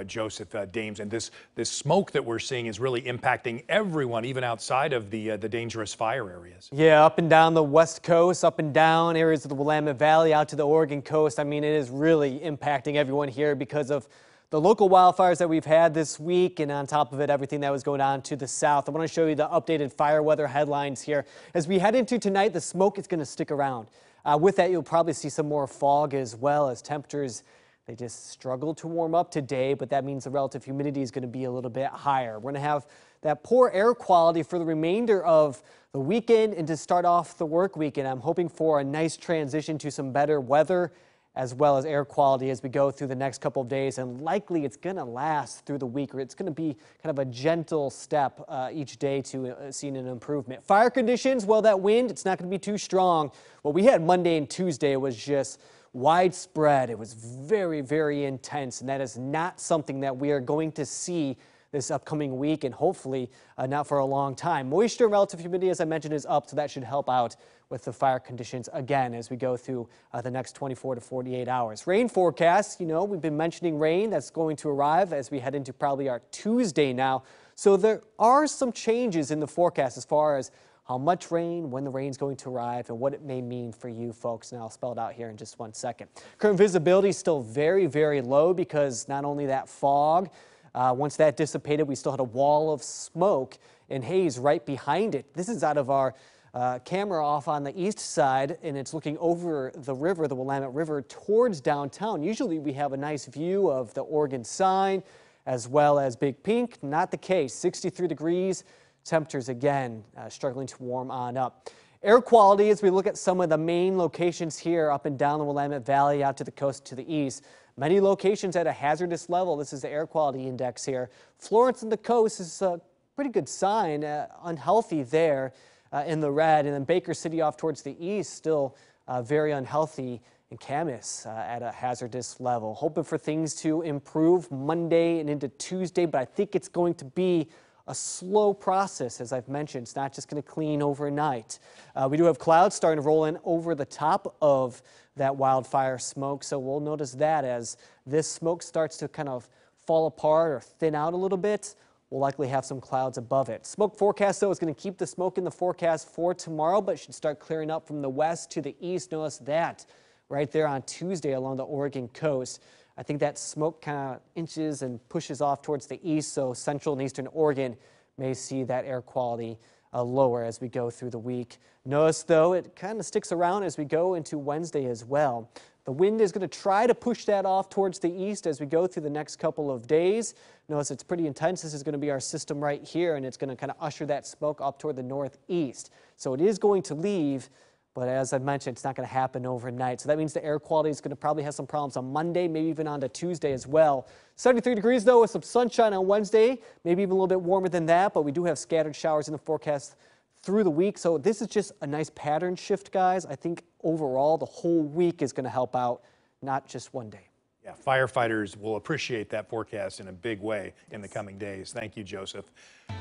uh, Joseph uh, Dames. And this, this smoke that we're seeing is really impacting everyone, even outside of the, uh, the dangerous fire areas. Yeah, up and down the West Coast, up and down areas of the Willamette Valley, out to the Oregon coast. I mean, it is really impacting everyone here because of the local wildfires that we've had this week and on top of it everything that was going on to the south. I want to show you the updated fire weather headlines here. As we head into tonight, the smoke is going to stick around. Uh, with that, you'll probably see some more fog as well as temperatures they just struggled to warm up today, but that means the relative humidity is going to be a little bit higher. We're going to have that poor air quality for the remainder of the weekend and to start off the work weekend. I'm hoping for a nice transition to some better weather as well as air quality as we go through the next couple of days. And likely it's going to last through the week, or it's going to be kind of a gentle step uh, each day to uh, seeing an improvement. Fire conditions, well, that wind, it's not going to be too strong. What we had Monday and Tuesday was just widespread. It was very, very intense, and that is not something that we are going to see this upcoming week and hopefully uh, not for a long time. Moisture and relative humidity, as I mentioned, is up, so that should help out with the fire conditions again as we go through uh, the next 24 to 48 hours. Rain forecast, you know, we've been mentioning rain that's going to arrive as we head into probably our Tuesday now. So there are some changes in the forecast as far as how much rain, when the rain's going to arrive, and what it may mean for you folks. And I'll spell it out here in just one second. Current visibility is still very, very low because not only that fog, uh, once that dissipated, we still had a wall of smoke and haze right behind it. This is out of our uh, camera off on the east side, and it's looking over the river, the Willamette River, towards downtown. Usually we have a nice view of the Oregon sign as well as Big Pink. Not the case. 63 degrees, temperatures again uh, struggling to warm on up. Air quality as we look at some of the main locations here up and down the Willamette Valley out to the coast to the east. Many locations at a hazardous level. This is the air quality index here. Florence and the coast is a pretty good sign, uh, unhealthy there uh, in the red. And then Baker City off towards the east, still uh, very unhealthy. In Camas uh, at a hazardous level. Hoping for things to improve Monday and into Tuesday, but I think it's going to be a slow process, as I've mentioned. It's not just going to clean overnight. Uh, we do have clouds starting to roll in over the top of that wildfire smoke, so we'll notice that as this smoke starts to kind of fall apart or thin out a little bit, we'll likely have some clouds above it. Smoke forecast, though, is going to keep the smoke in the forecast for tomorrow, but should start clearing up from the west to the east. Notice that right there on Tuesday along the Oregon coast. I think that smoke kind of inches and pushes off towards the east, so central and eastern Oregon may see that air quality uh, lower as we go through the week. Notice, though, it kind of sticks around as we go into Wednesday as well. The wind is going to try to push that off towards the east as we go through the next couple of days. Notice it's pretty intense. This is going to be our system right here, and it's going to kind of usher that smoke up toward the northeast. So it is going to leave but as I mentioned, it's not going to happen overnight. So that means the air quality is going to probably have some problems on Monday, maybe even on to Tuesday as well. 73 degrees though with some sunshine on Wednesday, maybe even a little bit warmer than that, but we do have scattered showers in the forecast through the week. So this is just a nice pattern shift, guys. I think overall the whole week is going to help out, not just one day. Yeah, firefighters will appreciate that forecast in a big way in the coming days. Thank you, Joseph.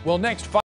Well, next.